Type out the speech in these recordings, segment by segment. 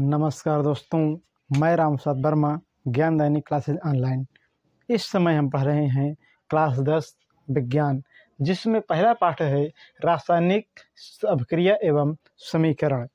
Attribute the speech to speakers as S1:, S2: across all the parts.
S1: नमस्कार दोस्तों मैं रामसाद वर्मा दैनिक क्लासेज ऑनलाइन इस समय हम पढ़ रहे हैं क्लास दस विज्ञान जिसमें पहला पाठ है रासायनिक अभिक्रिया एवं समीकरण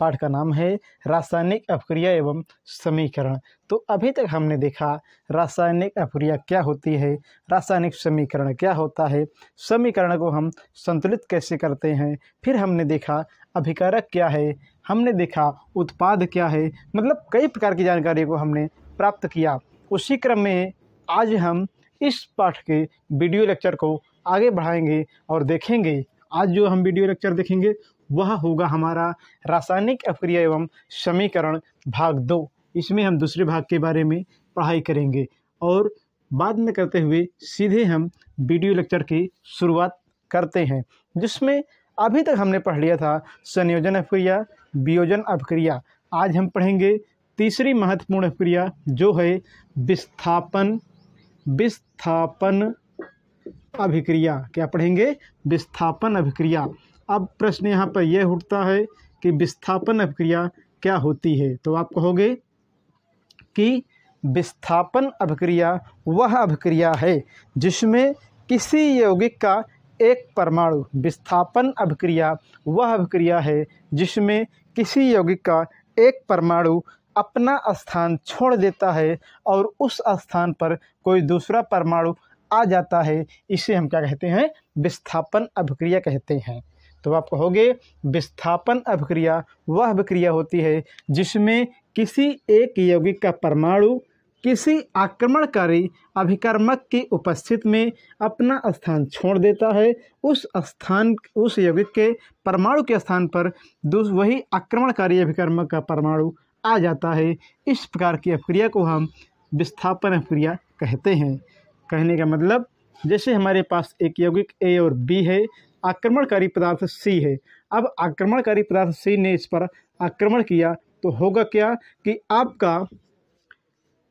S1: पाठ का नाम है रासायनिक अभिक्रिया एवं समीकरण तो अभी तक हमने देखा रासायनिक अभिक्रिया क्या होती है रासायनिक समीकरण क्या होता है समीकरण को हम संतुलित कैसे करते हैं फिर हमने देखा अभिकारक क्या है हमने देखा उत्पाद क्या है मतलब कई प्रकार की जानकारी को हमने प्राप्त किया उसी क्रम में आज हम इस पाठ के वीडियो लेक्चर को आगे बढ़ाएंगे और देखेंगे आज जो हम वीडियो लेक्चर देखेंगे वह होगा हमारा रासायनिक अप्रिय एवं समीकरण भाग दो इसमें हम दूसरे भाग के बारे में पढ़ाई करेंगे और बाद में करते हुए सीधे हम वीडियो लेक्चर की शुरुआत करते हैं जिसमें अभी तक हमने पढ़ लिया था संयोजन अभिक्रिया वियोजन अभिक्रिया आज हम पढ़ेंगे तीसरी महत्वपूर्ण अभिक्रिया जो है विस्थापन विस्थापन अभिक्रिया क्या पढ़ेंगे विस्थापन अभिक्रिया अब प्रश्न यहाँ पर यह उठता है कि विस्थापन अभिक्रिया क्या होती है तो आप कहोगे कि विस्थापन अभिक्रिया वह अभिक्रिया है जिसमें किसी यौगिक का एक परमाणु विस्थापन अभिक्रिया वह अभिक्रिया है जिसमें किसी यौगिक का एक परमाणु अपना स्थान छोड़ देता है और उस स्थान पर कोई दूसरा परमाणु आ जाता है इसे हम क्या कहते हैं विस्थापन अभिक्रिया कहते हैं तो आप कहोगे विस्थापन अभिक्रिया वह अभिक्रिया होती है जिसमें किसी एक यौगिक का परमाणु किसी आक्रमणकारी अभिकर्मक की उपस्थिति में अपना स्थान छोड़ देता है उस स्थान उस यौगिक के परमाणु के स्थान पर वही आक्रमणकारी अभिकर्मक का परमाणु आ जाता है इस प्रकार की अभिक्रिया को हम विस्थापन अभिक्रिया कहते हैं कहने का मतलब जैसे हमारे पास एक यौगिक ए और बी है आक्रमणकारी पदार्थ सी है अब आक्रमणकारी पदार्थ सी ने इस पर आक्रमण किया तो होगा क्या कि आपका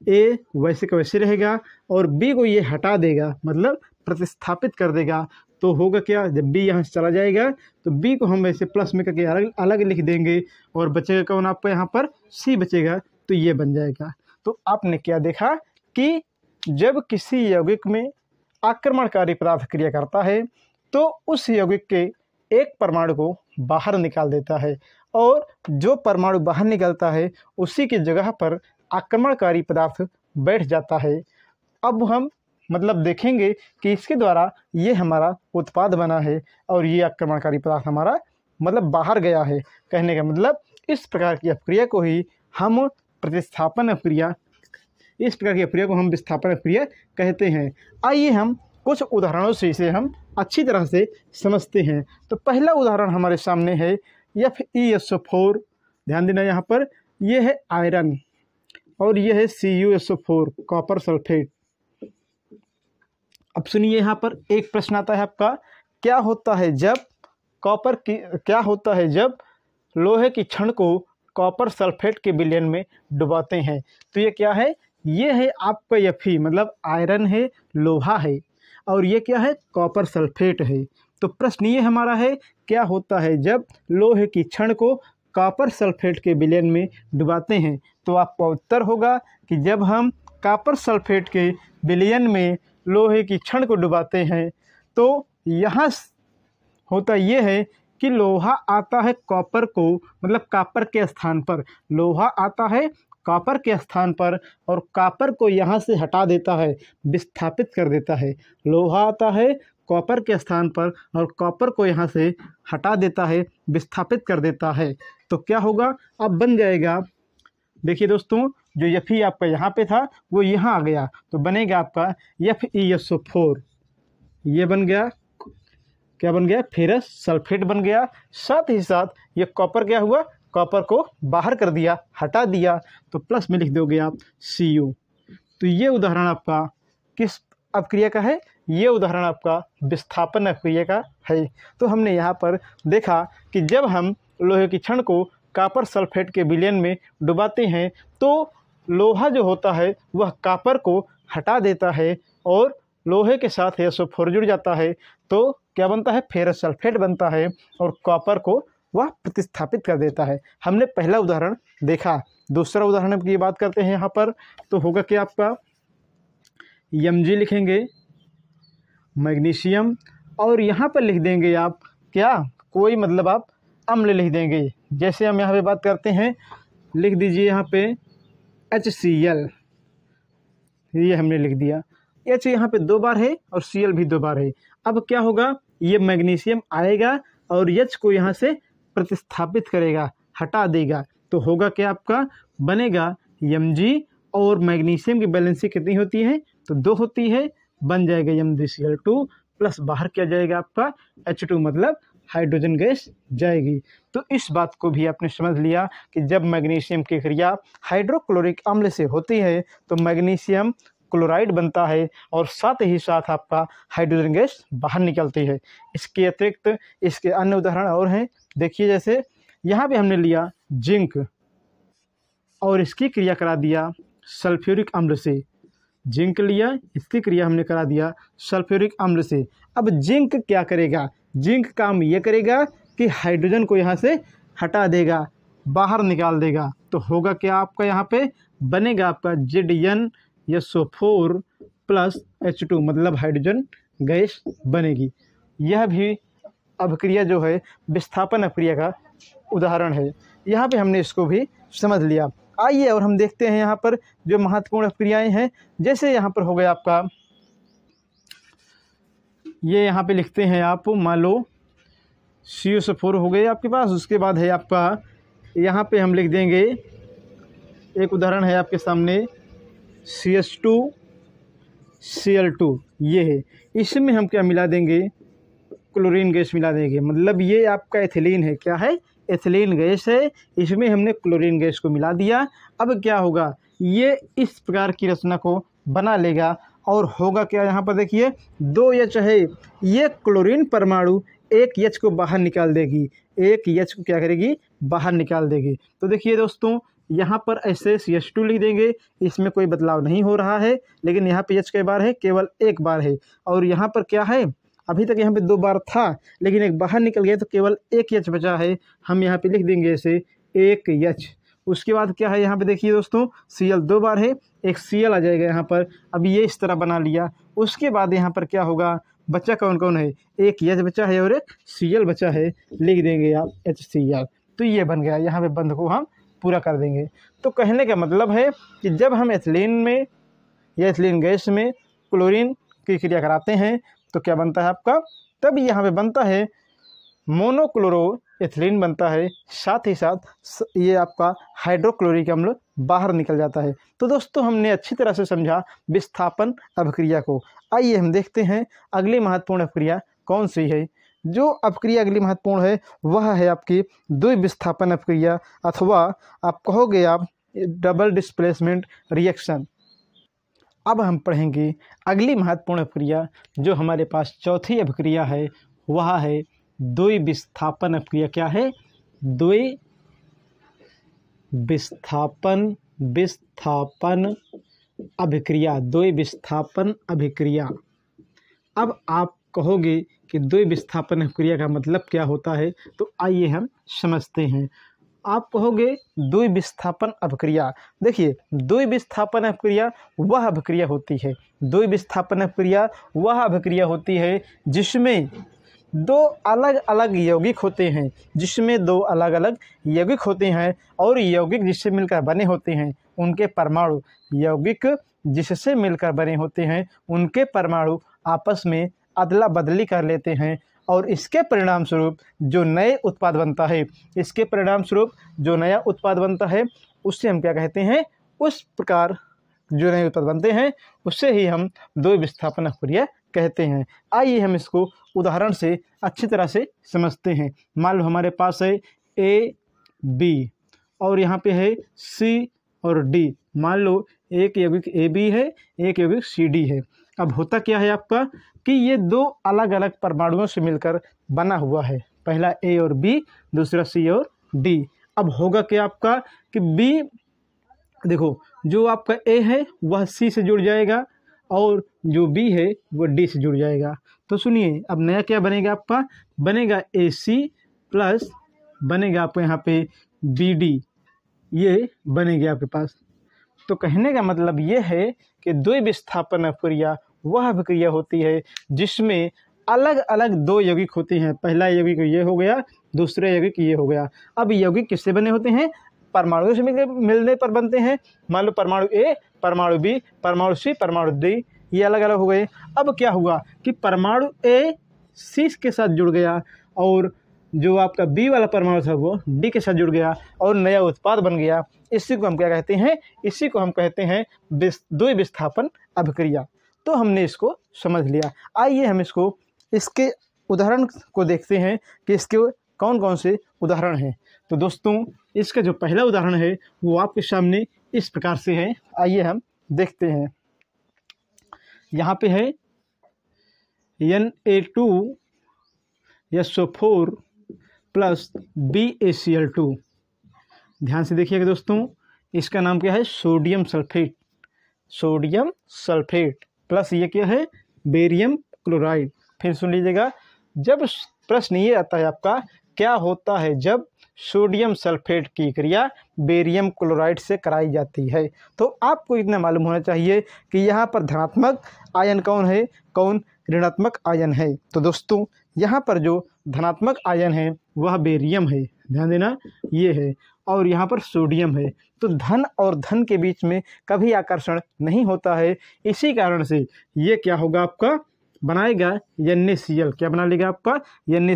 S1: ए वैसे का वैसे रहेगा और बी को ये हटा देगा मतलब प्रतिस्थापित कर देगा तो होगा क्या जब बी यहाँ से चला जाएगा तो बी को हम वैसे प्लस में करके अलग अलग लिख देंगे और बचेगा कौन आपका यहाँ पर सी बचेगा तो ये बन जाएगा तो आपने क्या देखा कि जब किसी यौगिक में आक्रमणकारी पदार्थ क्रिया करता है तो उस यौगिक के एक परमाणु को बाहर निकाल देता है और जो परमाणु बाहर निकलता है उसी की जगह पर आक्रमणकारी पदार्थ बैठ जाता है अब हम मतलब देखेंगे कि इसके द्वारा ये हमारा उत्पाद बना है और ये आक्रमणकारी पदार्थ हमारा मतलब बाहर गया है कहने का मतलब इस प्रकार की अपक्रिया को ही हम प्रतिस्थापन अपक्रिया इस प्रकार की अपक्रिया को हम विस्थापन अपक्रिया कहते हैं आइए हम कुछ उदाहरणों से इसे हम अच्छी तरह से समझते हैं तो पहला उदाहरण हमारे सामने है F E S O four ध्यान देना यहाँ पर यह है आयरन और यह है C U S O four copper sulphate अब सुनिए यहाँ पर एक प्रश्न आता है आपका क्या होता है जब कॉपर की क्या होता है जब लोहे की क्षण को कॉपर सल्फेट के विलयन में डुबाते हैं तो ये क्या है ये है आपका यफी मतलब आयरन है लोहा है और ये क्या है कॉपर सल्फेट है तो प्रश्न ये हमारा है क्या होता है जब लोहे की क्षण को कापर सल्फेट के विलयन में डुबाते हैं तो आपका उत्तर होगा कि जब हम कापर सल्फेट के विलयन में लोहे की क्षण को डुबाते हैं तो यहाँ होता यह है कि लोहा आता है कॉपर को मतलब कापर के स्थान पर लोहा आता है कापर के स्थान पर और कापर को यहाँ से हटा देता है विस्थापित कर देता है लोहा आता है कॉपर के स्थान पर और कॉपर को यहाँ से हटा देता है विस्थापित कर देता है तो क्या होगा अब बन जाएगा देखिए दोस्तों जो यफ ई e आपका यहाँ पे था वो यहाँ आ गया तो बनेगा आपका F E S O four ये बन गया क्या बन गया फेरस सल्फेट बन गया साथ ही साथ ये कॉपर क्या हुआ कॉपर को बाहर कर दिया हटा दिया तो प्लस में लिख दोगे आप सी तो ये उदाहरण आपका किस अपक्रिया का है ये उदाहरण आपका विस्थापन अक्रिय का है तो हमने यहाँ पर देखा कि जब हम लोहे की क्षण को कापर सल्फेट के विलयन में डुबाते हैं तो लोहा जो होता है वह कापर को हटा देता है और लोहे के साथ एसोफोर जुड़ जाता है तो क्या बनता है फेरस सल्फेट बनता है और कॉपर को वह प्रतिस्थापित कर देता है हमने पहला उदाहरण देखा दूसरा उदाहरण की बात करते हैं यहाँ पर तो होगा क्या आपका यमजी लिखेंगे मैग्नीशियम और यहाँ पर लिख देंगे आप क्या कोई मतलब आप अम्ल लिख देंगे जैसे हम यहाँ पे बात करते हैं लिख दीजिए यहाँ पे एच सी एल ये हमने लिख दिया एच यहाँ पे दो बार है और सी एल भी दो बार है अब क्या होगा ये मैग्नीशियम आएगा और एच को यहाँ से प्रतिस्थापित करेगा हटा देगा तो होगा क्या आपका बनेगा यम जी और मैग्नीशियम की बैलेंसी कितनी होती है तो दो होती है बन जाएगा M D C L two plus बाहर क्या जाएगा आपका एच टू मतलब हाइड्रोजन गैस जाएगी तो इस बात को भी आपने समझ लिया कि जब मैग्नीशियम की क्रिया हाइड्रोक्लोरिक अम्ल से होती है तो मैग्नीशियम क्लोराइड बनता है और साथ ही साथ आपका हाइड्रोजन गैस बाहर निकलती है इसके अतिरिक्त इसके अन्य उदाहरण और हैं देखिए जैसे यहाँ पे हमने लिया जिंक और इसकी क्रिया करा दिया सल्फ्यूरिक अम्ल से जिंक लिया इसकी क्रिया हमने करा दिया सल्फ्यूरिक अम्ल से अब जिंक क्या करेगा जिंक काम ये करेगा कि हाइड्रोजन को यहाँ से हटा देगा बाहर निकाल देगा तो होगा क्या आपका यहाँ पे बनेगा आपका Z N S O four plus H two मतलब हाइड्रोजन गैस बनेगी यह भी अभिक्रिया जो है विस्थापन अभिक्रिया का उदाहरण है यहाँ पे हमने इसको भी समझ लिया आइए और हम देखते हैं यहाँ पर जो महत्वपूर्ण क्रियाएँ हैं जैसे यहाँ पर हो गया आपका ये यहाँ पे लिखते हैं आप मान लो सी से फोर हो गए आपके पास उसके बाद है आपका यहाँ पे हम लिख देंगे एक उदाहरण है आपके सामने C S two C L two ये है इसमें हम क्या मिला देंगे क्लोरीन गैस मिला देंगे मतलब ये आपका एथिलीन है क्या है एथिलीन गैस है इसमें हमने क्लोरीन गैस को मिला दिया अब क्या होगा ये इस प्रकार की रचना को बना लेगा और होगा क्या यहाँ पर देखिए दो यच है ये क्लोरीन परमाणु एक यच को बाहर निकाल देगी एक यच को क्या करेगी बाहर निकाल देगी तो देखिए दोस्तों यहाँ पर ऐसे सी एच टू लिख देंगे इसमें कोई बदलाव नहीं हो रहा है लेकिन यहाँ पे यच कई बार है केवल एक बार है और यहाँ पर क्या है अभी तक यहाँ पे दो बार था लेकिन एक बाहर निकल गया तो केवल एक यच बचा है हम यहाँ पे लिख देंगे इसे एक यच उसके बाद क्या है यहाँ पे देखिए दोस्तों सी एल दो बार है एक सी एल आ जाएगा यहाँ पर अब ये इस तरह बना लिया उसके बाद यहाँ पर क्या होगा बच्चा कौन कौन है एक यच बच्चा है और एक सी एल बच्चा है लिख देंगे आप एच सी एल तो ये बन गया यहाँ पे बंद को हम पूरा कर देंगे तो कहने का मतलब है कि जब हम एथलिन में या एथलिन गैस में क्लोरीन की क्रिया कराते हैं तो क्या बनता है आपका तब यहाँ पे बनता है मोनोक्लोरो एथिलीन बनता है साथ ही साथ ये आपका हाइड्रोक्लोरिक अम्ल बाहर निकल जाता है तो दोस्तों हमने अच्छी तरह से समझा विस्थापन अभिक्रिया को आइए हम देखते हैं अगली महत्वपूर्ण अभिक्रिया कौन सी है जो अपक्रिया अगली महत्वपूर्ण है वह है आपकी द्विविस्थापन अपक्रिया अथवा आप कहोगे आप डबल डिस्प्लेसमेंट रिएक्शन अब हम पढ़ेंगे अगली महत्वपूर्ण अभिक्रिया जो हमारे पास चौथी अभिक्रिया है वह है द्वि विस्थापन अभिक्रिया क्या है द्वि विस्थापन विस्थापन अभिक्रिया द्वि विस्थापन अभिक्रिया अब आप कहोगे कि द्वि विस्थापन अभिक्रिया का मतलब क्या होता है तो आइए हम समझते हैं आप कहोगे दुई विस्थापन अपक्रिया देखिए दुई विस्थापन अपक्रिया वह अभिक्रिया होती है दुई विस्थापन अपक्रिया वह अभिक्रिया होती है जिसमें दो अलग अलग यौगिक होते हैं जिसमें दो अलग अलग यौगिक होते हैं और यौगिक जिससे मिलकर बने होते हैं उनके परमाणु यौगिक जिससे मिलकर बने होते हैं उनके परमाणु आपस में अदला बदली कर लेते हैं और इसके परिणाम स्वरूप जो नए उत्पाद बनता है इसके परिणाम स्वरूप जो नया उत्पाद बनता है उससे हम क्या कहते हैं उस प्रकार जो नए उत्पाद बनते हैं उससे ही हम दो विस्थापन क्रिया कहते हैं आइए हम इसको उदाहरण से अच्छी तरह से समझते हैं मान लो हमारे पास है ए बी और यहाँ पे है सी और डी मान लो एक यौगिक ए बी है एक यौगिक सी डी है अब होता क्या है आपका कि ये दो अलग अलग परमाणुओं से मिलकर बना हुआ है पहला ए और बी दूसरा सी और डी अब होगा क्या आपका कि बी देखो जो आपका ए है वह सी से जुड़ जाएगा और जो बी है वो डी से जुड़ जाएगा तो सुनिए अब नया क्या बनेगा आपका बनेगा ए सी प्लस बनेगा आपको यहाँ पे बी डी ये बनेगी आपके पास तो कहने का मतलब ये है कि द्विविस्थापन अपुरिया वह अभिक्रिया होती है जिसमें अलग अलग दो यौगिक होते हैं पहला यौगिक ये हो गया दूसरा यौगिक ये हो गया अब यौगिक किससे बने होते हैं परमाणु से मिलने मिलने पर बनते हैं मान लो परमाणु ए परमाणु बी परमाणु सी परमाणु डी ये अलग अलग हो गए अब क्या हुआ कि परमाणु ए सी के साथ जुड़ गया और जो आपका बी वाला परमाणु था वो डी के साथ जुड़ गया और नया उत्पाद बन गया इसी को हम क्या कहते हैं इसी को हम कहते हैं द्वि विस्थापन अभिक्रिया तो हमने इसको समझ लिया आइए हम इसको इसके उदाहरण को देखते हैं कि इसके कौन कौन से उदाहरण हैं तो दोस्तों इसका जो पहला उदाहरण है वो आपके सामने इस प्रकार से है आइए हम देखते हैं यहाँ पे है N A two S O four plus B A C L two ध्यान से देखिएगा दोस्तों इसका नाम क्या है sodium sulphate sodium sulphate plus ये क्या है बेरियम क्लोराइड फिर सुन लीजिएगा जब प्रश्न ये आता है आपका क्या होता है जब सोडियम सल्फेट की क्रिया बेरियम क्लोराइड से कराई जाती है तो आपको इतना मालूम होना चाहिए कि यहाँ पर धनात्मक आयन कौन है कौन ऋणात्मक आयन है तो दोस्तों यहाँ पर जो धनात्मक आयन है वह बेरियम है ध्यान देना ये है और यहाँ पर सोडियम है तो धन और धन के बीच में कभी आकर्षण नहीं होता है इसी कारण से ये क्या होगा आपका बनाएगा एन क्या बना लेगा आपका एन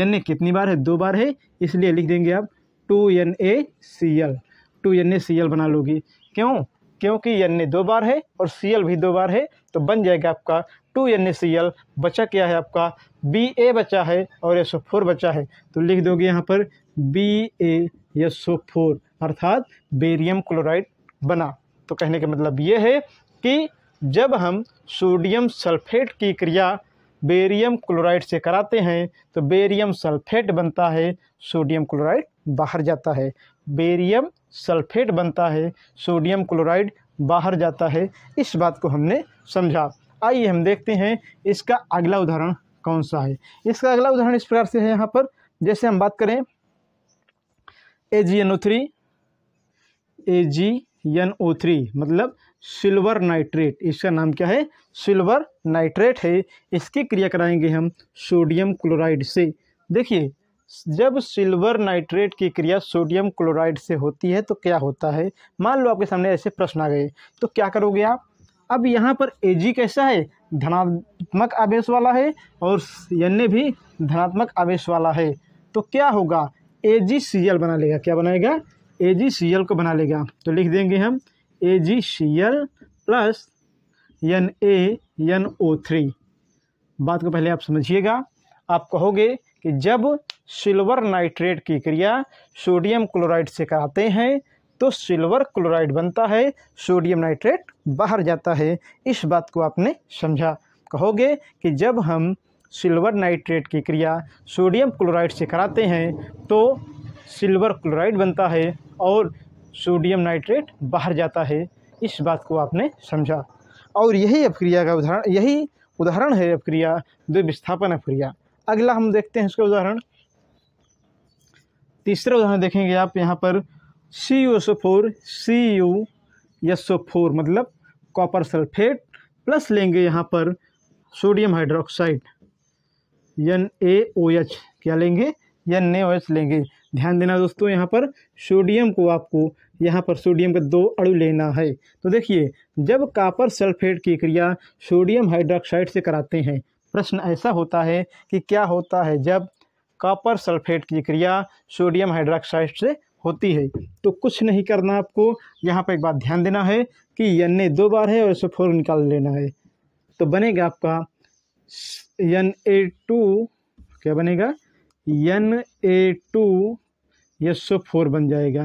S1: एन कितनी बार है दो बार है इसलिए लिख देंगे आप two N A C L two N A C L बना लोगे क्यों क्योंकि एन ए दो बार है और सी एल भी दो बार है तो बन जाएगा आपका two N A C L बचा क्या है आपका बी ए बचा है और एस फोर बचा है तो लिख दोगे यहाँ पर बी ए ये सोफोर अर्थात बेरियम क्लोराइड बना तो कहने का मतलब ये है कि जब हम सोडियम सल्फेट की क्रिया बेरियम क्लोराइड से कराते हैं तो बेरियम सल्फेट बनता है सोडियम क्लोराइड बाहर जाता है बेरियम सल्फेट बनता है सोडियम क्लोराइड बाहर जाता है इस बात को हमने समझा आइए हम देखते हैं इसका अगला उदाहरण कौन सा है इसका अगला उदाहरण इस प्रकार से है यहाँ पर जैसे हम बात करें A G N O three A G N O three मतलब सिल्वर नाइट्रेट इसका नाम क्या है सिल्वर नाइट्रेट है इसकी क्रिया कराएंगे हम सोडियम क्लोराइड से देखिए जब सिल्वर नाइट्रेट की क्रिया सोडियम क्लोराइड से होती है तो क्या होता है मान लो आपके सामने ऐसे प्रश्न आ गए तो क्या करोगे आप अब यहाँ पर जी कैसा है धनात्मक आवेश वाला है और एन भी धनात्मक आवेश वाला है तो क्या होगा ए जी सी एल बना लेगा क्या बनाएगा ए जी सी एल को बना लेगा तो लिख देंगे हम A G C L plus N A N O three बात को पहले आप समझिएगा आप कहोगे कि जब सिल्वर नाइट्रेट की क्रिया सोडियम क्लोराइड से कराते हैं तो सिल्वर क्लोराइड बनता है सोडियम नाइट्रेट बाहर जाता है इस बात को आपने समझा कहोगे कि जब हम सिल्वर नाइट्रेट की क्रिया सोडियम क्लोराइड से कराते हैं तो सिल्वर क्लोराइड बनता है और सोडियम नाइट्रेट बाहर जाता है इस बात को आपने समझा और यही अपक्रिया का उदाहरण यही उदाहरण है अपक्रिया दो विस्थापन अपक्रिया अगला हम देखते हैं इसका उदाहरण तीसरा उदाहरण देखेंगे आप यहाँ पर C U SO four C U S O four मतलब कॉपर सल्फेट प्लस लेंगे यहाँ पर sodium hydroxide N A O H क्या लेंगे एन ए ओ एच लेंगे ध्यान देना दोस्तों यहाँ पर सोडियम को आपको यहाँ पर सोडियम के दो अड़ू लेना है तो देखिए जब कापर सल्फेट की क्रिया सोडियम हाइड्रोक्साइड से कराते हैं प्रश्न ऐसा होता है कि क्या होता है जब कापर सल्फेट की क्रिया सोडियम हाइड्रोक्साइड से होती है तो कुछ नहीं करना आपको यहाँ पर एक बात ध्यान देना है कि ए दो बार है और इसे फोर निकाल लेना है तो बनेगा आपका एन ए टू क्या बनेगा N A two S O four बन जाएगा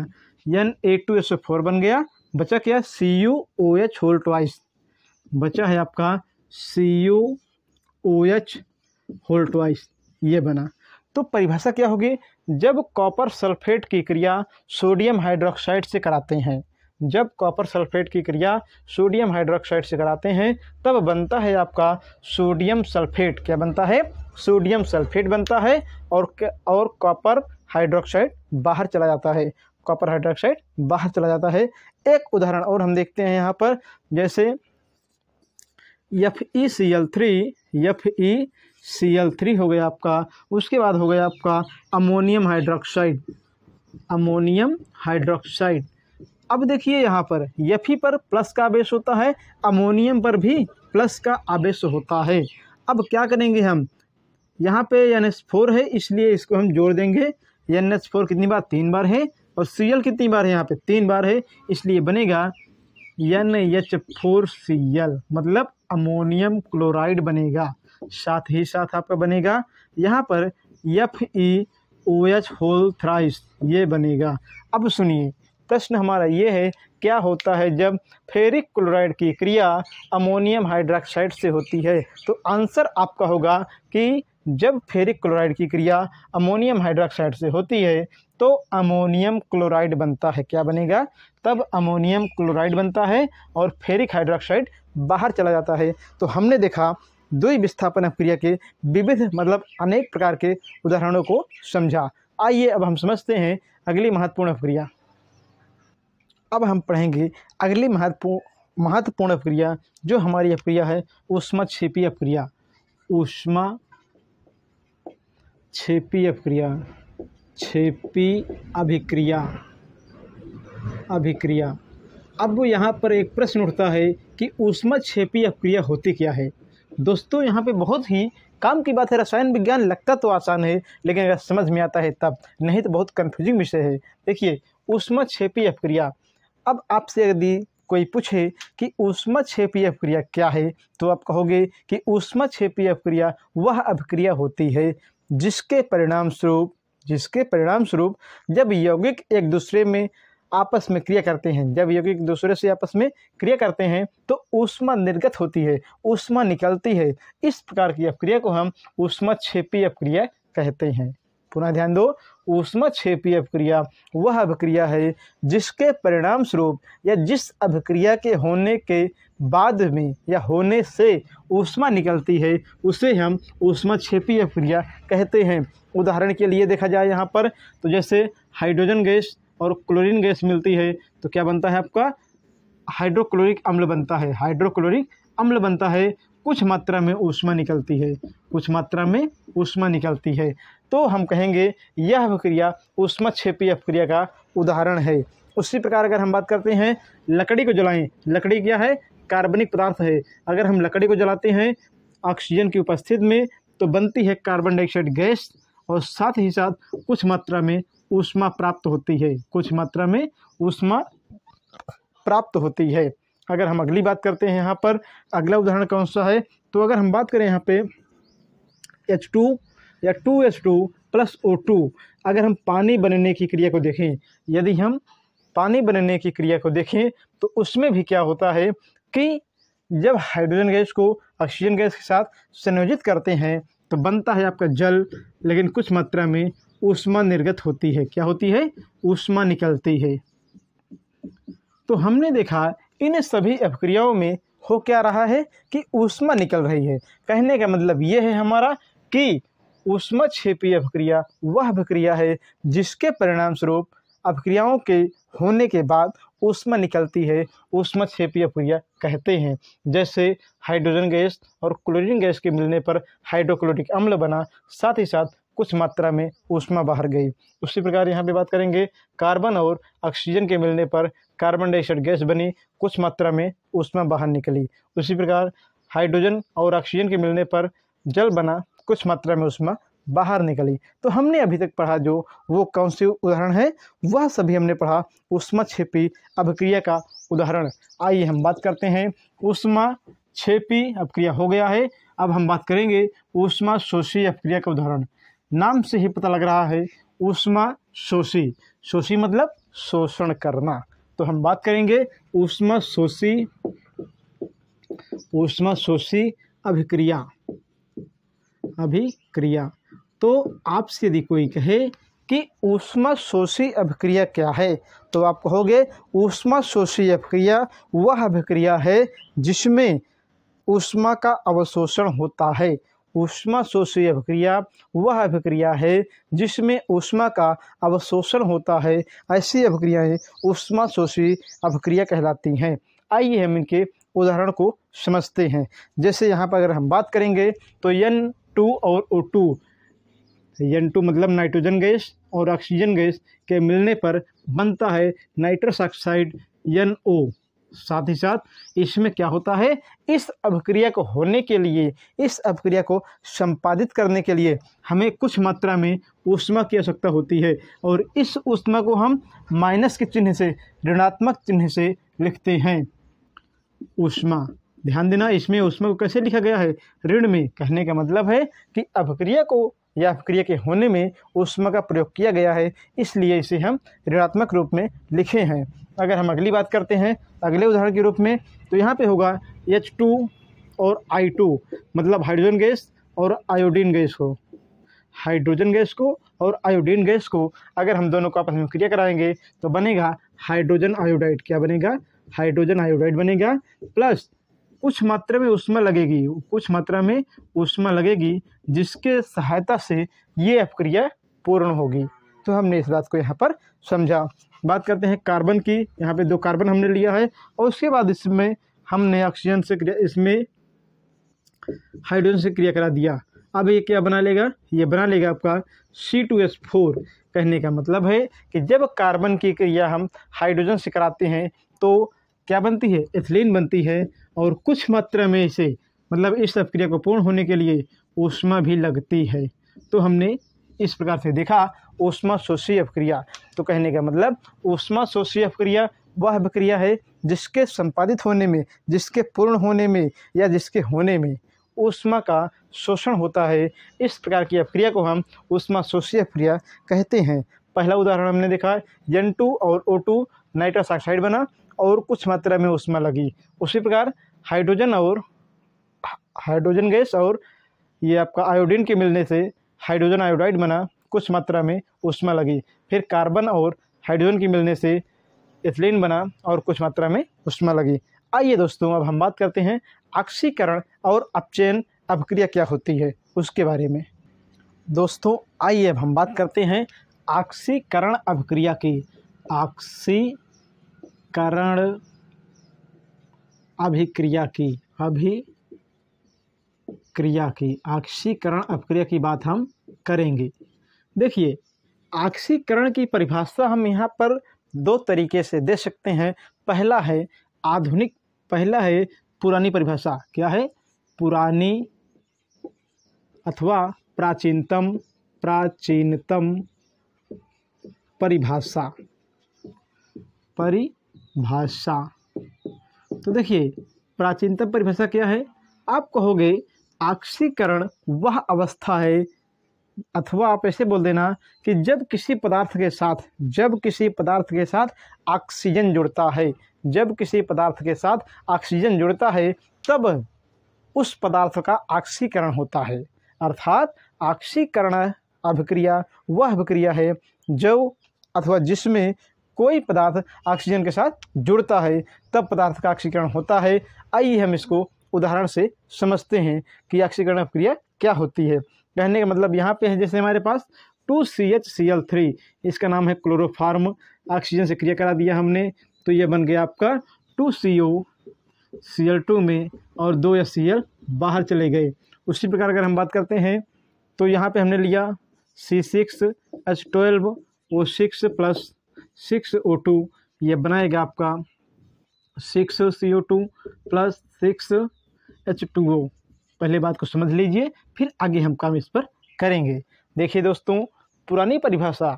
S1: N A two S O four बन गया बचा क्या C U O H whole twice बचा है आपका C U O H whole twice ये बना तो परिभाषा क्या होगी जब कॉपर सल्फेट की क्रिया सोडियम हाइड्रोक्साइड से कराते हैं जब कॉपर सल्फेट की क्रिया सोडियम हाइड्रोक्साइड से कराते हैं तब बनता है आपका सोडियम सल्फेट क्या बनता है सोडियम सल्फेट बनता है और और कॉपर हाइड्रोक्साइड बाहर चला जाता है कॉपर हाइड्रोक्साइड बाहर चला जाता है एक उदाहरण और हम देखते हैं यहाँ पर जैसे F E C L three F E C L three हो गया आपका उसके बाद हो गया आपका अमोनियम हाइड्रोक्साइड अमोनियम हाइड्रोक्साइड अब देखिए यहाँ पर यफी पर प्लस का आवेश होता है अमोनियम पर भी प्लस का आवेश होता है अब क्या करेंगे हम यहाँ पे एन एस फोर है इसलिए इसको हम जोड़ देंगे एन एस फोर कितनी बार तीन बार है और सी एल कितनी बार है यहाँ पे तीन बार है इसलिए बनेगा N H four C L मतलब अमोनियम क्लोराइड बनेगा साथ ही साथ आपका बनेगा यहाँ पर F E O H whole thrice ये बनेगा अब सुनिए प्रश्न हमारा ये है क्या होता है जब फेरिक क्लोराइड की क्रिया अमोनियम हाइड्रोक्साइड से होती है तो आंसर आपका होगा कि जब फेरिक क्लोराइड की क्रिया अमोनियम हाइड्रोक्साइड से होती है तो अमोनियम क्लोराइड बनता है क्या बनेगा तब अमोनियम क्लोराइड बनता है और फेरिक हाइड्रोक्साइड बाहर चला जाता है तो हमने देखा द्वि विस्थापन क्रिया के विविध मतलब अनेक प्रकार के उदाहरणों को समझा आइए अब हम समझते हैं अगली महत्वपूर्ण क्रिया अब हम पढ़ेंगे अगली महत्वपूर्ण महत्वपूर्ण अपक्रिया जो हमारी अपक्रिया है उष्मा छिपी अपक्रिया उष्मा छेपी अपक्रिया छेपी अभिक्रिया अभिक्रिया अब यहाँ पर एक प्रश्न उठता है कि उष्मा छेपी अपक्रिया होती क्या है दोस्तों यहाँ पे बहुत ही काम की बात है रसायन विज्ञान लगता तो आसान है लेकिन अगर समझ में आता है तब नहीं तो बहुत कन्फ्यूजिंग विषय है देखिए उष्मा छेपी अपक्रिया अब आपसे यदि कोई पूछे कि ऊष्मा क्षेपीय अभिक्रिया क्या है तो आप कहोगे कि ऊष्मा क्षेपीय अभिक्रिया वह अभिक्रिया होती है जिसके परिणाम स्वरूप जिसके परिणाम स्वरूप जब यौगिक एक दूसरे में आपस में क्रिया करते हैं जब यौगिक एक दूसरे से आपस में क्रिया करते हैं तो ऊष्मा निर्गत होती है ऊष्मा निकलती है इस प्रकार की अभिक्रिया को हम ऊष्मा क्षेपीय अभिक्रिया कहते हैं पुनः ध्यान दो ऊष्मा क्षेपी अभिक्रिया वह अभिक्रिया है जिसके परिणाम स्वरूप या जिस अभिक्रिया के होने के बाद में या होने से ऊष्मा निकलती है उसे हम ऊष्मा क्षेपी अभिक्रिया कहते हैं उदाहरण के लिए देखा जाए यहाँ पर तो जैसे हाइड्रोजन गैस और क्लोरीन गैस मिलती है तो क्या बनता है आपका हाइड्रोक्लोरिक अम्ल बनता है हाइड्रोक्लोरिक अम्ल बनता है कुछ मात्रा में ऊष्मा निकलती है कुछ मात्रा में ऊष्मा निकलती है तो हम कहेंगे यह अभिक्रिया ऊष्मा क्षेपी अभिक्रिया का उदाहरण है उसी प्रकार अगर हम बात करते हैं लकड़ी को जलाएं लकड़ी क्या है कार्बनिक पदार्थ है अगर हम लकड़ी को जलाते हैं ऑक्सीजन की उपस्थिति में तो बनती है कार्बन डाइऑक्साइड गैस और साथ ही साथ कुछ मात्रा में ऊष्मा प्राप्त होती है कुछ मात्रा में ऊष्मा प्राप्त होती है अगर हम अगली बात करते हैं यहाँ पर अगला उदाहरण कौन सा है तो अगर हम बात करें यहाँ पे एच टू या two H two plus O two अगर हम पानी बनने की क्रिया को देखें यदि हम पानी बनने की क्रिया को देखें तो उसमें भी क्या होता है कि जब हाइड्रोजन गैस को ऑक्सीजन गैस के साथ संयोजित करते हैं तो बनता है आपका जल लेकिन कुछ मात्रा में ऊष्मा निर्गत होती है क्या होती है ऊष्मा निकलती है तो हमने देखा इन सभी अभिक्रियाओं में हो क्या रहा है कि ऊष्मा निकल रही है कहने का मतलब ये है हमारा कि ऊष्मा क्षेपी अभिक्रिया वह अभिक्रिया है जिसके परिणाम स्वरूप अभिक्रियाओं के होने के बाद ऊष्मा निकलती है ऊष्मा क्षेपी अभिक्रिया कहते हैं जैसे हाइड्रोजन गैस और क्लोरीन गैस के मिलने पर हाइड्रोक्लोरिक अम्ल बना साथ ही साथ कुछ मात्रा में ऊष्मा बाहर गई उसी प्रकार यहाँ पे बात करेंगे कार्बन और ऑक्सीजन के मिलने पर कार्बन डाइऑक्साइड गैस बनी कुछ मात्रा में ऊष्मा बाहर निकली उसी प्रकार हाइड्रोजन और ऑक्सीजन के मिलने पर जल बना कुछ मात्रा में ऊष्मा बाहर निकली तो हमने अभी तक पढ़ा जो वो कौन से उदाहरण है वह सभी हमने पढ़ा उष्मा छेपी अभिक्रिया का उदाहरण आइए हम बात करते हैं उष्मा छेपी अपक्रिया हो गया है अब हम बात करेंगे उष्मा शोषी अपक्रिया का उदाहरण नाम से ही पता लग रहा है ऊष्मा शोषी शोषी मतलब शोषण करना तो हम बात करेंगे ऊष्मा शोषी ऊष्मा शोषी अभिक्रिया अभिक्रिया तो आपसे यदि कोई कहे कि ऊष्मा शोषी अभिक्रिया क्या है तो आप कहोगे ऊष्मा शोषी अभिक्रिया वह अभिक्रिया है जिसमें ऊष्मा का अवशोषण होता है ऊष्मा शोषीय अभिक्रिया वह अभिक्रिया है जिसमें ऊष्मा का अवशोषण होता है ऐसी अभिक्रियाएँ ऊष्मा शोषी अभिक्रिया कहलाती हैं आइए हम इनके उदाहरण को समझते हैं जैसे यहाँ पर अगर हम बात करेंगे तो यन टू और ओ टू यन टू मतलब नाइट्रोजन गैस और ऑक्सीजन गैस के मिलने पर बनता है नाइट्रस ऑक्साइड यन ओ साथ ही साथ इसमें क्या होता है इस अभिक्रिया को होने के लिए इस अभिक्रिया को संपादित करने के लिए हमें कुछ मात्रा में ऊष्मा की आवश्यकता होती है और इस ऊष्मा को हम माइनस के चिन्ह से ऋणात्मक चिन्ह से लिखते हैं ऊष्मा ध्यान देना इसमें ऊष्मा को कैसे लिखा गया है ऋण में कहने का मतलब है कि अभिक्रिया को या क्रिया के होने में उष्मा का प्रयोग किया गया है इसलिए इसे हम ऋणात्मक रूप में लिखे हैं अगर हम अगली बात करते हैं अगले उदाहरण के रूप में तो यहाँ पे होगा एच टू और आई टू मतलब हाइड्रोजन गैस और आयोडीन गैस को हाइड्रोजन गैस को और आयोडीन गैस को अगर हम दोनों को आपस में क्रिया कराएंगे तो बनेगा हाइड्रोजन आयोडाइड क्या बनेगा हाइड्रोजन आयोडाइड बनेगा प्लस कुछ मात्रा में उष्मा लगेगी कुछ मात्रा में उष्मा लगेगी जिसके सहायता से ये अपक्रिया पूर्ण होगी तो हमने इस बात को यहाँ पर समझा बात करते हैं कार्बन की यहाँ पे दो कार्बन हमने लिया है और उसके बाद इसमें हमने ऑक्सीजन से क्रिया इसमें हाइड्रोजन से क्रिया करा दिया अब ये क्या बना लेगा ये बना लेगा आपका सी टू एस फोर कहने का मतलब है कि जब कार्बन की क्रिया हम हाइड्रोजन से कराते हैं तो क्या बनती है एथिलीन बनती है और कुछ मात्रा में इसे मतलब इस प्रक्रिया को पूर्ण होने के लिए ऊष्मा भी लगती है तो हमने इस प्रकार से देखा ऊष्मा शोषी अपक्रिया तो कहने का मतलब ऊष्मा शोषी अपक्रिया वह अपक्रिया है जिसके संपादित होने में जिसके पूर्ण होने में या जिसके होने में ऊष्मा का शोषण होता है इस प्रकार की अपक्रिया को हम ऊष्मा शोषी अपक्रिया कहते हैं पहला उदाहरण हमने देखा एन और ओ नाइट्रस ऑक्साइड बना और कुछ मात्रा में उष्मा लगी उसी प्रकार हाइड्रोजन और हाइड्रोजन गैस और ये आपका आयोडीन के मिलने से हाइड्रोजन आयोडाइड बना कुछ मात्रा में उष्मा लगी फिर कार्बन और हाइड्रोजन के मिलने से इथलिन बना और कुछ मात्रा में उष्मा लगी आइए दोस्तों अब हम बात करते हैं ऑक्सीकरण और अपचयन अभिक्रिया क्या होती है उसके बारे में दोस्तों आइए अब हम बात करते हैं ऑक्सीकरण अभिक्रिया की ऑक्सी करण अभिक्रिया की अभिक्रिया की आक्षीकरण अभिक्रिया की बात हम करेंगे देखिए आक्षीकरण की परिभाषा हम यहाँ पर दो तरीके से दे सकते हैं पहला है आधुनिक पहला है पुरानी परिभाषा क्या है पुरानी अथवा प्राचीनतम प्राचीनतम परिभाषा परि भाषा तो देखिए प्राचीनतम परिभाषा क्या है आप कहोगे आक्षीकरण वह अवस्था है अथवा आप ऐसे बोल देना कि जब किसी पदार्थ के साथ जब किसी पदार्थ के साथ ऑक्सीजन जुड़ता है जब किसी पदार्थ के साथ ऑक्सीजन जुड़ता है तब उस पदार्थ का ऑक्सीकरण होता है अर्थात ऑक्सीकरण अभिक्रिया वह अभिक्रिया है जो अथवा जिसमें कोई पदार्थ ऑक्सीजन के साथ जुड़ता है तब पदार्थ का ऑक्सीकरण होता है आइए हम इसको उदाहरण से समझते हैं कि ऑक्सीकरण क्रिया क्या होती है कहने का मतलब यहाँ पे है जैसे हमारे पास two C H C L three इसका नाम है क्लोरोफार्म ऑक्सीजन से क्रिया करा दिया हमने तो ये बन गया आपका two C O C L two में और दो एस सी एल बाहर चले गए उसी प्रकार अगर हम बात करते हैं तो यहाँ पे हमने लिया C six H twelve O six plus six O two ये बनाएगा आपका six C O two plus six H two O पहले बात को समझ लीजिए फिर आगे हम काम इस पर करेंगे देखिए दोस्तों पुरानी परिभाषा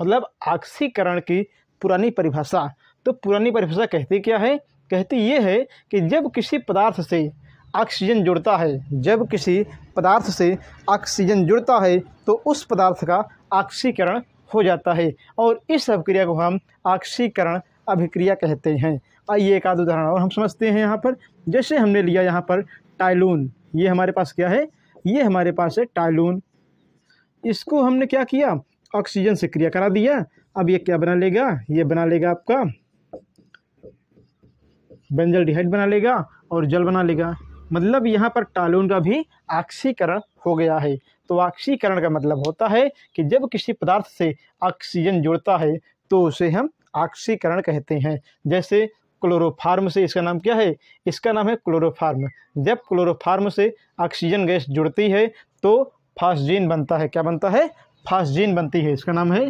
S1: मतलब ऑक्सीकरण की पुरानी परिभाषा तो पुरानी परिभाषा कहती क्या है कहती ये है कि जब किसी पदार्थ से ऑक्सीजन जुड़ता है जब किसी पदार्थ से ऑक्सीजन जुड़ता है तो उस पदार्थ का ऑक्सीकरण हो जाता है और इस अभिक्रिया को हम ऑक्सीकरण अभिक्रिया कहते हैं आइए एक आध उदाहरण और हम समझते हैं यहाँ पर जैसे हमने लिया यहाँ पर टाइलून ये हमारे पास क्या है ये हमारे पास है टाइलून इसको हमने क्या किया ऑक्सीजन से क्रिया करा दिया अब ये क्या बना लेगा ये बना लेगा आपका बेंजल डिहाइड बना लेगा और जल बना लेगा मतलब यहाँ पर टालून का भी आक्सीकरण हो गया है तो ऑक्सीकरण का मतलब होता है कि जब किसी पदार्थ से ऑक्सीजन जुड़ता है तो उसे हम ऑक्सीकरण कहते हैं जैसे क्लोरोफार्म से इसका नाम क्या है इसका नाम है क्लोरोफार्म जब क्लोरोफार्म से ऑक्सीजन गैस जुड़ती है तो फास्जीन बनता है क्या बनता है फास्जीन बनती है इसका नाम है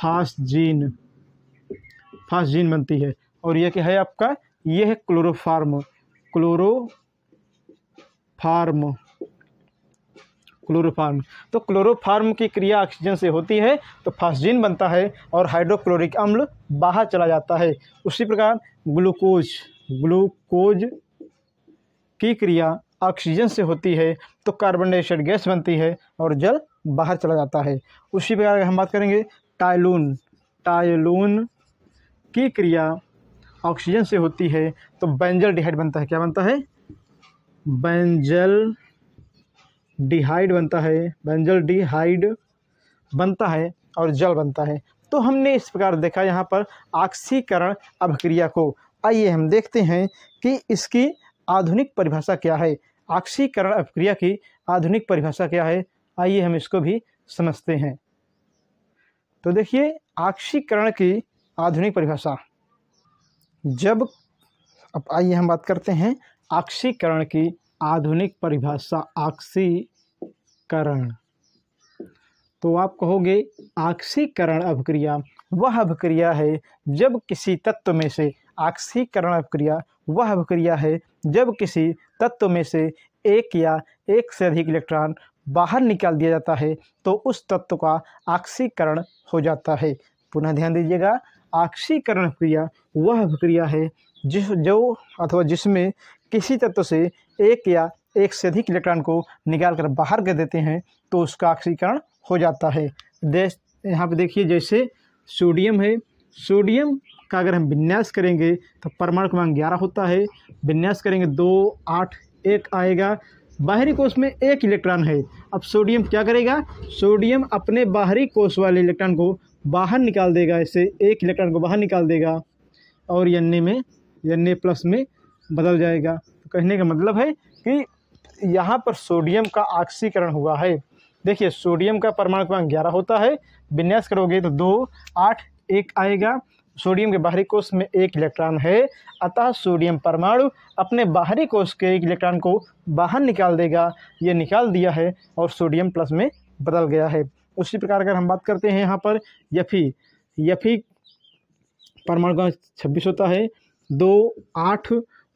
S1: फास्जीन फास्जीन बनती है और यह क्या है आपका यह है क्लोरोफार्म फार्म। क्लोरोफार्म तो क्लोरोफार्म की क्रिया ऑक्सीजन से होती है तो फास्जीन बनता है और हाइड्रोक्लोरिक अम्ल बाहर चला जाता है उसी प्रकार ग्लूकोज ग्लूकोज की क्रिया ऑक्सीजन से होती है तो कार्बन डाइऑक्साइड गैस बनती है और जल बाहर चला जाता है उसी प्रकार हम बात करेंगे टाइलून टाइलून की क्रिया ऑक्सीजन से होती है तो बेंजल डिहाइड बनता है क्या बनता है बेंजल डिहाइड बनता है बंजल डिहाइड बनता है और जल बनता है तो हमने इस प्रकार देखा यहाँ पर आक्सीकरण अभिक्रिया को आइए हम देखते हैं कि इसकी आधुनिक परिभाषा क्या है आक्सीकरण अभिक्रिया की आधुनिक परिभाषा क्या है आइए हम इसको भी समझते हैं तो देखिए आक्षीकरण की आधुनिक परिभाषा जब अब आइए हम बात करते हैं आक्सीकरण की आधुनिक परिभाषा आक्सीकरण तो आप कहोगे आक्सीकरण अभिक्रिया वह अभिक्रिया है जब किसी तत्व में से आक्सीकरण अभिक्रिया वह अभिक्रिया है जब किसी तत्व में से एक या एक से अधिक इलेक्ट्रॉन बाहर निकाल दिया जाता है तो उस तत्व का आक्सीकरण हो जाता है पुनः ध्यान दीजिएगा आक्सीकरण क्रिया वह अभिक्रिया है जिस जो अथवा जिसमें किसी तत्व से एक या एक से अधिक इलेक्ट्रॉन को निकाल कर बाहर कर देते हैं तो उसका ऑक्सीकरण हो जाता है देश यहाँ पे देखिए जैसे सोडियम है सोडियम का अगर हम विन्यास करेंगे तो परमाणु क्रमांक ग्यारह होता है विन्यास करेंगे दो आठ एक आएगा बाहरी कोष में एक इलेक्ट्रॉन है अब सोडियम क्या करेगा सोडियम अपने बाहरी कोष वाले इलेक्ट्रॉन को बाहर निकाल देगा इसे एक इलेक्ट्रॉन को बाहर निकाल देगा और एन में एन प्लस में बदल जाएगा कहने का मतलब है कि यहाँ पर सोडियम का ऑक्सीकरण हुआ है देखिए सोडियम का परमाणु क्रमांक ग्यारह होता है विन्यास करोगे तो दो आठ एक आएगा सोडियम के बाहरी कोष में एक इलेक्ट्रॉन है अतः सोडियम परमाणु अपने बाहरी कोष के एक इलेक्ट्रॉन को बाहर निकाल देगा ये निकाल दिया है और सोडियम प्लस में बदल गया है उसी प्रकार अगर हम बात करते हैं यहाँ पर यफी यफी परमाणु का छब्बीस होता है दो आठ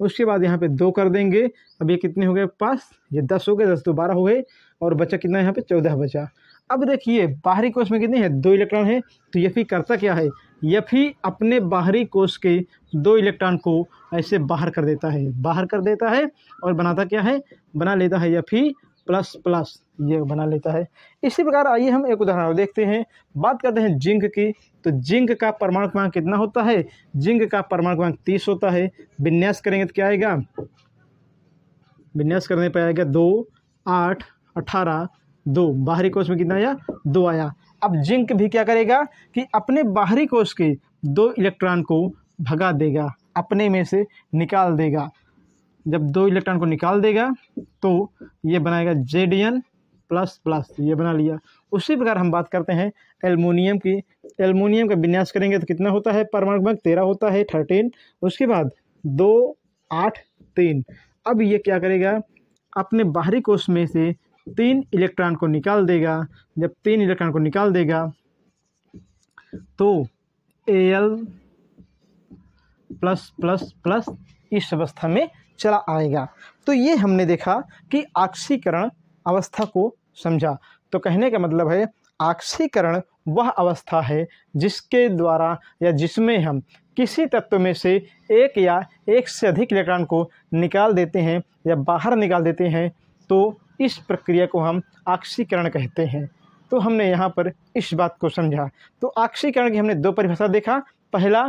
S1: उसके बाद यहाँ पे दो कर देंगे अब ये कितने हो गए पास ये दस हो गए दस दो बारह हो गए और बचा कितना यहाँ पे चौदह बचा अब देखिए बाहरी कोष में कितने हैं दो इलेक्ट्रॉन है तो ये करता क्या है यफी अपने बाहरी कोष के दो इलेक्ट्रॉन को ऐसे बाहर कर देता है बाहर कर देता है और बनाता क्या है बना लेता है यफी प्लस प्लस ये बना लेता है इसी प्रकार आइए हम एक उदाहरण देखते हैं बात करते हैं जिंक की तो जिंक का परमाणु क्रमांक कितना होता है जिंक का परमाणु क्रमांक तीस होता है विन्यास करेंगे तो क्या आएगा विन्यास करने पर आएगा दो आठ अठारह दो बाहरी कोष में कितना आया दो आया अब जिंक भी क्या करेगा कि अपने बाहरी कोष के दो इलेक्ट्रॉन को भगा देगा अपने में से निकाल देगा जब दो इलेक्ट्रॉन को निकाल देगा तो ये बनाएगा जेड प्लस प्लस ये बना लिया उसी प्रकार हम बात करते हैं एलमोनियम की एलमोनियम का विन्यास करेंगे तो कितना होता है परमाणु क्रमांक तेरह होता है थर्टीन उसके बाद दो आठ तीन अब ये क्या करेगा अपने बाहरी कोष में से तीन इलेक्ट्रॉन को निकाल देगा जब तीन इलेक्ट्रॉन को निकाल देगा तो A L plus plus plus इस अवस्था में चला आएगा तो ये हमने देखा कि आक्सीकरण अवस्था को समझा तो कहने का मतलब है आक्सीकरण वह अवस्था है जिसके द्वारा या जिसमें हम किसी तत्व में से एक या एक से अधिक इलेक्ट्रॉन को निकाल देते हैं या बाहर निकाल देते हैं तो इस प्रक्रिया को हम आक्सीकरण कहते हैं तो हमने यहाँ पर इस बात को समझा तो आक्सीकरण की हमने दो परिभाषा देखा पहला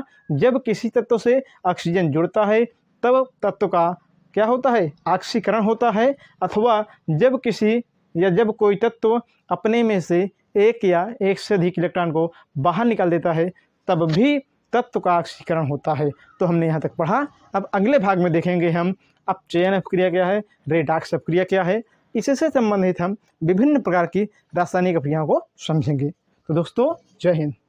S1: जब किसी तत्व से ऑक्सीजन जुड़ता है तब तत्व का क्या होता है आक्षीकरण होता है अथवा जब किसी या जब कोई तत्व अपने में से एक या एक से अधिक इलेक्ट्रॉन को बाहर निकाल देता है तब भी तत्व का आक्षीकरण होता है तो हमने यहाँ तक पढ़ा अब अगले भाग में देखेंगे हम अब चयन अपक्रिया क्या है रेडाक्स अपक्रिया क्या है इससे संबंधित हम विभिन्न प्रकार की रासायनिक अपक्रियाओं को समझेंगे तो दोस्तों जय हिंद